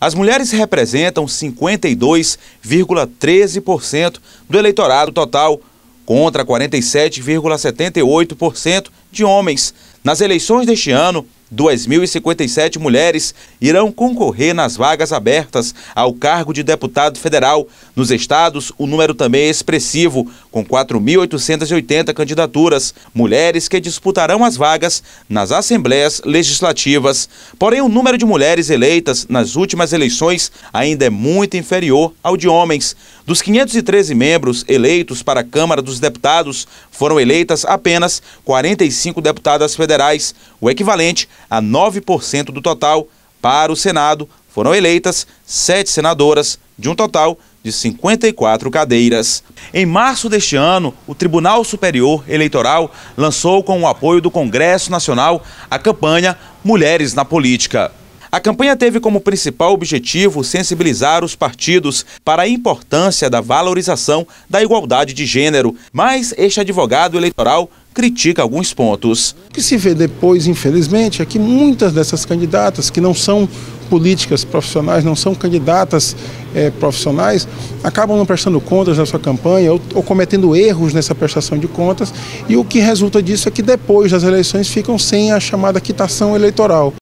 As mulheres representam 52,13% do eleitorado total, contra 47,78% de homens. Nas eleições deste ano, 2.057 mulheres irão concorrer nas vagas abertas ao cargo de deputado federal. Nos estados, o número também é expressivo, com 4.880 candidaturas, mulheres que disputarão as vagas nas assembleias legislativas. Porém, o número de mulheres eleitas nas últimas eleições ainda é muito inferior ao de homens. Dos 513 membros eleitos para a Câmara dos Deputados, foram eleitas apenas 45 deputadas federais, o equivalente a 9% do total. Para o Senado, foram eleitas sete senadoras, de um total de 54 cadeiras. Em março deste ano, o Tribunal Superior Eleitoral lançou, com o apoio do Congresso Nacional, a campanha Mulheres na Política. A campanha teve como principal objetivo sensibilizar os partidos para a importância da valorização da igualdade de gênero, mas este advogado eleitoral critica alguns pontos. O que se vê depois, infelizmente, é que muitas dessas candidatas que não são políticas profissionais, não são candidatas é, profissionais, acabam não prestando contas na sua campanha ou, ou, cometendo erros nessa prestação de contas. E o que resulta disso é que depois das eleições ficam sem a chamada quitação eleitoral.